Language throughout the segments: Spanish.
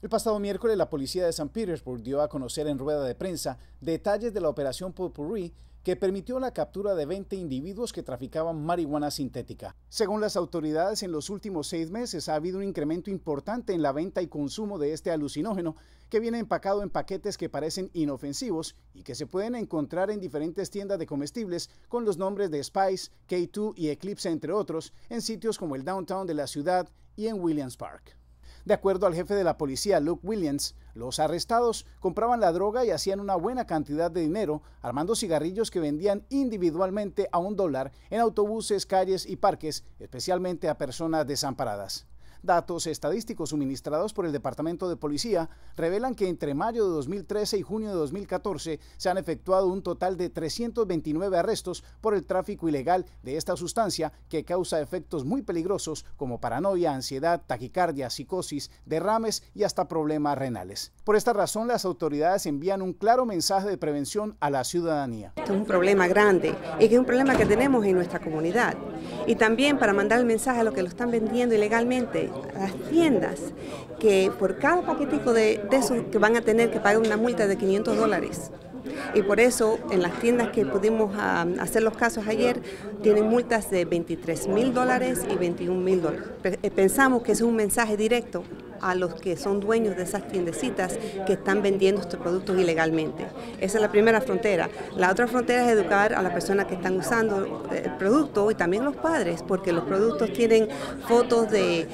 El pasado miércoles, la policía de San Petersburg dio a conocer en rueda de prensa detalles de la operación Potpourri que permitió la captura de 20 individuos que traficaban marihuana sintética. Según las autoridades, en los últimos seis meses ha habido un incremento importante en la venta y consumo de este alucinógeno, que viene empacado en paquetes que parecen inofensivos y que se pueden encontrar en diferentes tiendas de comestibles con los nombres de Spice, K2 y Eclipse, entre otros, en sitios como el downtown de la ciudad y en Williams Park. De acuerdo al jefe de la policía, Luke Williams, los arrestados compraban la droga y hacían una buena cantidad de dinero armando cigarrillos que vendían individualmente a un dólar en autobuses, calles y parques, especialmente a personas desamparadas. Datos estadísticos suministrados por el Departamento de Policía revelan que entre mayo de 2013 y junio de 2014 se han efectuado un total de 329 arrestos por el tráfico ilegal de esta sustancia que causa efectos muy peligrosos como paranoia, ansiedad, taquicardia, psicosis, derrames y hasta problemas renales. Por esta razón, las autoridades envían un claro mensaje de prevención a la ciudadanía. es un problema grande y que es un problema que tenemos en nuestra comunidad. Y también para mandar el mensaje a los que lo están vendiendo ilegalmente las tiendas que por cada paquetico de, esos que van a tener que pagar una multa de 500 dólares. Y por eso en las tiendas que pudimos ah, hacer los casos ayer tienen multas de 23 mil dólares y 21 mil dólares. Eh, pensamos que es un mensaje directo a los que son dueños de esas tiendecitas que están vendiendo estos productos ilegalmente. Esa es la primera frontera. La otra frontera es educar a las personas que están usando eh, el producto y también los padres, porque los productos tienen fotos de,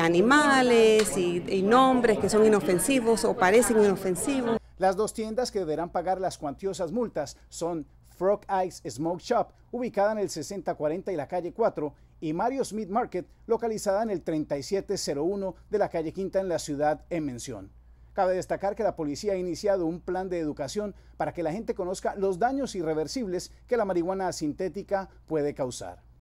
animales y, y nombres que son inofensivos o parecen inofensivos. Las dos tiendas que deberán pagar las cuantiosas multas son Frog Eyes Smoke Shop, ubicada en el 6040 y la calle 4, y Mario Smith Market, localizada en el 3701 de la calle Quinta en la ciudad en mención. Cabe destacar que la policía ha iniciado un plan de educación para que la gente conozca los daños irreversibles que la marihuana sintética puede causar.